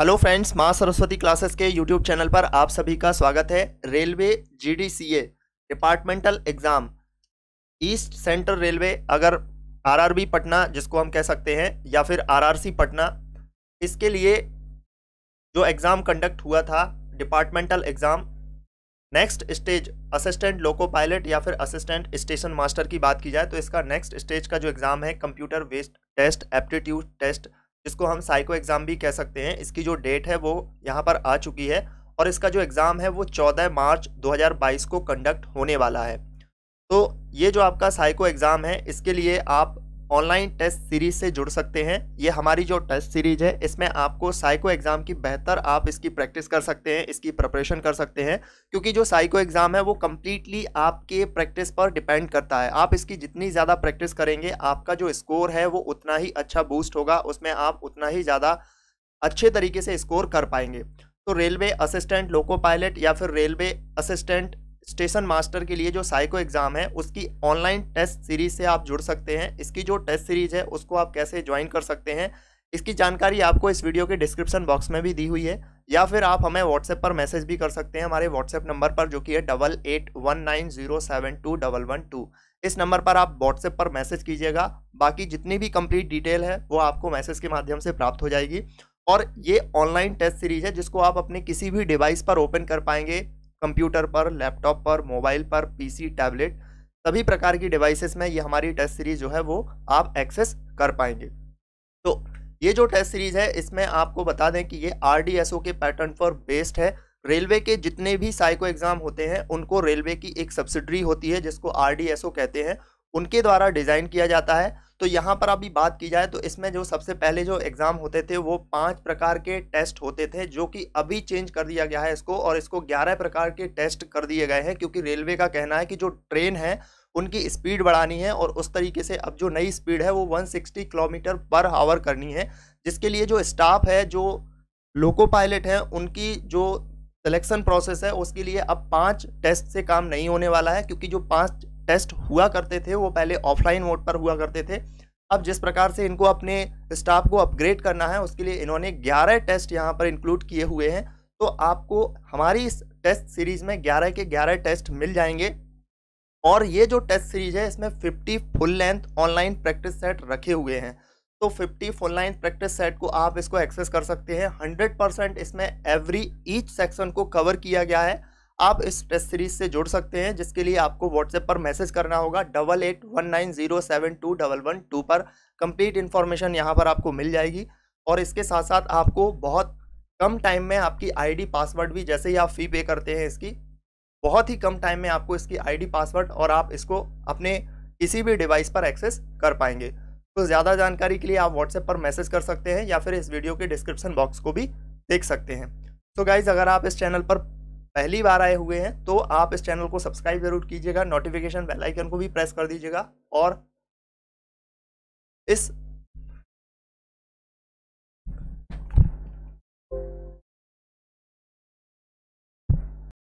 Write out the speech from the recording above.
hello friends Maa Saraswati classes के YouTube channel पर आप सभी का स्वागत है railway GDCA departmental exam East Central Railway अगर आरआरबी पटना जिसको हम कह सकते हैं या फिर आरआरसी पटना इसके लिए जो एग्ज़ाम कंडक्ट हुआ था departmental exam next stage assistant loco pilot या फिर असिस्टेंट स्टेशन मास्टर की बात की जाए तो इसका नेक्स्ट स्टेज का जो एग्ज़ाम है computer based test aptitude test जिसको हम साइको एग्ज़ाम भी कह सकते हैं इसकी जो डेट है वो यहाँ पर आ चुकी है और इसका जो एग्ज़ाम है वो 14 मार्च 2022 को कंडक्ट होने वाला है तो ये जो आपका साइको एग्ज़ाम है इसके लिए आप ऑनलाइन टेस्ट सीरीज से जुड़ सकते हैं ये हमारी जो टेस्ट सीरीज है इसमें आपको साइको एग्ज़ाम की बेहतर आप इसकी प्रैक्टिस कर सकते हैं इसकी प्रिपरेशन कर सकते हैं क्योंकि जो साइको एग्ज़ाम है वो कम्प्लीटली आपके प्रैक्टिस पर डिपेंड करता है आप इसकी जितनी ज़्यादा प्रैक्टिस करेंगे आपका जो स्कोर है वो उतना ही अच्छा बूस्ट होगा उसमें आप उतना ही ज़्यादा अच्छे तरीके से स्कोर कर पाएंगे तो रेलवे असिस्टेंट लोको पायलट या फिर रेलवे असिस्टेंट स्टेशन मास्टर के लिए जो साइको एग्ज़ाम है उसकी ऑनलाइन टेस्ट सीरीज से आप जुड़ सकते हैं इसकी जो टेस्ट सीरीज है उसको आप कैसे ज्वाइन कर सकते हैं इसकी जानकारी आपको इस वीडियो के डिस्क्रिप्शन बॉक्स में भी दी हुई है या फिर आप हमें व्हाट्सएप पर मैसेज भी कर सकते हैं हमारे व्हाट्सएप नंबर पर जो कि है double eight one nine zero seven two double one two इस नंबर पर आप व्हाट्सएप पर मैसेज कीजिएगा बाकी जितनी भी कंप्लीट डिटेल है वो आपको मैसेज के माध्यम से प्राप्त हो जाएगी और ये ऑनलाइन टेस्ट सीरीज है जिसको आप अपने किसी भी डिवाइस पर ओपन कर पाएंगे कंप्यूटर पर लैपटॉप पर मोबाइल पर पीसी टैबलेट सभी प्रकार की डिवाइसेस में ये हमारी टेस्ट सीरीज जो है वो आप एक्सेस कर पाएंगे तो ये जो टेस्ट सीरीज है इसमें आपको बता दें कि ये आर के पैटर्न पर बेस्ड है रेलवे के जितने भी साइको एग्ज़ाम होते हैं उनको रेलवे की एक सब्सिडरी होती है जिसको आर कहते हैं उनके द्वारा डिज़ाइन किया जाता है तो यहाँ पर अभी बात की जाए तो इसमें जो सबसे पहले जो एग्ज़ाम होते थे वो पाँच प्रकार के टेस्ट होते थे जो कि अभी चेंज कर दिया गया है इसको और इसको ग्यारह प्रकार के टेस्ट कर दिए गए हैं क्योंकि रेलवे का कहना है कि जो ट्रेन है उनकी स्पीड बढ़ानी है और उस तरीके से अब जो नई स्पीड है वो वन किलोमीटर पर आवर करनी है जिसके लिए जो स्टाफ है जो लोको पायलट हैं उनकी जो सिलेक्शन प्रोसेस है उसके लिए अब पांच टेस्ट से काम नहीं होने वाला है क्योंकि जो पांच टेस्ट हुआ करते थे वो पहले ऑफलाइन मोड पर हुआ करते थे अब जिस प्रकार से इनको अपने स्टाफ को अपग्रेड करना है उसके लिए इन्होंने 11 टेस्ट यहाँ पर इंक्लूड किए हुए हैं तो आपको हमारी इस टेस्ट सीरीज़ में 11 के 11 टेस्ट मिल जाएंगे और ये जो टेस्ट सीरीज है इसमें 50 full length online practice set रखे हुए हैं तो 50 फुल लाइन प्रैक्टिस सेट को आप इसको एक्सेस कर सकते हैं हंड्रेड इसमें एवरी ईच सेक्शन को कवर किया गया है आप इस टेस्ट सीरीज से जुड़ सकते हैं जिसके लिए आपको व्हाट्सएप पर मैसेज करना होगा double eight one nine zero seven two double one two पर कंप्लीट इन्फॉर्मेशन यहाँ पर आपको मिल जाएगी और इसके साथ साथ आपको बहुत कम टाइम में आपकी आईडी पासवर्ड भी जैसे ही आप फ़ी पे करते हैं इसकी बहुत ही कम टाइम में आपको इसकी आई पासवर्ड और आप इसको अपने किसी भी डिवाइस पर एक्सेस कर पाएंगे तो ज़्यादा जानकारी के लिए आप व्हाट्सएप पर मैसेज कर सकते हैं या फिर इस वीडियो के डिस्क्रिप्शन बॉक्स को भी देख सकते हैं तो गाइज़ अगर आप इस चैनल पर पहली बार आए हुए हैं तो आप इस चैनल को सब्सक्राइब जरूर कीजिएगा नोटिफिकेशन बेल आइकन को भी प्रेस कर दीजिएगा और इस